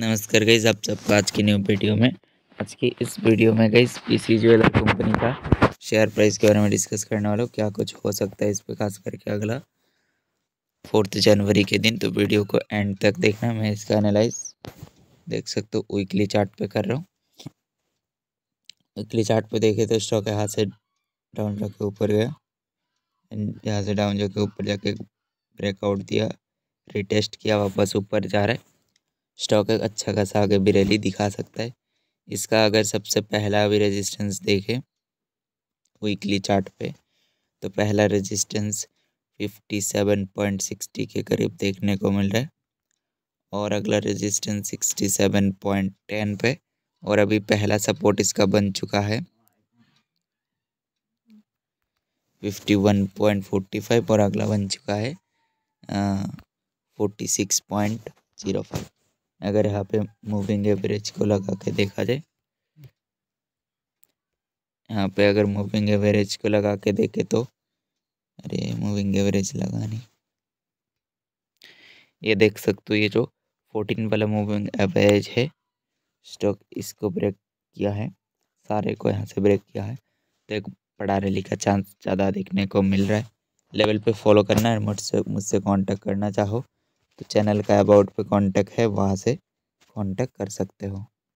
नमस्कार गई आप सबका आज की न्यू वीडियो में आज की इस वीडियो में गई पीसी ज्वेलर कंपनी का शेयर प्राइस के बारे में डिस्कस करने वाला हूँ क्या कुछ हो सकता है इस पर खास करके अगला फोर्थ जनवरी के दिन तो वीडियो को एंड तक देखना मैं इसका एनालाइज देख सकते हो वीकली चार्ट पे कर रहा हूँ वीकली चार्ट पे देखे तो स्टॉक यहाँ से डाउन जाके ऊपर गया एंड यहाँ से डाउन जाके ऊपर जाके ब्रेकआउट दिया रिटेस्ट किया वापस ऊपर जा रहा है स्टॉक एक अच्छा खासा आगे भी रैली दिखा सकता है इसका अगर सबसे पहला भी रेजिस्टेंस देखें वीकली चार्ट पे तो पहला रेजिस्टेंस 57.60 के करीब देखने को मिल रहा है और अगला रेजिस्टेंस 67.10 पे और अभी पहला सपोर्ट इसका बन चुका है 51.45 और अगला बन चुका है forty six point zero five अगर यहाँ पे मूविंग एवरेज को लगा के देखा जाए यहाँ पे अगर मूविंग एवरेज को लगा के देखे तो अरे मूविंग एवरेज लगा नहीं ये देख सकते हो ये जो फोर्टीन वाला मूविंग एवरेज है स्टॉक इसको ब्रेक किया है सारे को यहाँ से ब्रेक किया है तो एक पढ़ा रैली का चांस ज़्यादा देखने को मिल रहा है लेवल पे फॉलो करना है मुझसे मुझसे कांटेक्ट करना चाहो तो चैनल का अबाउट पे कांटेक्ट है वहाँ से कांटेक्ट कर सकते हो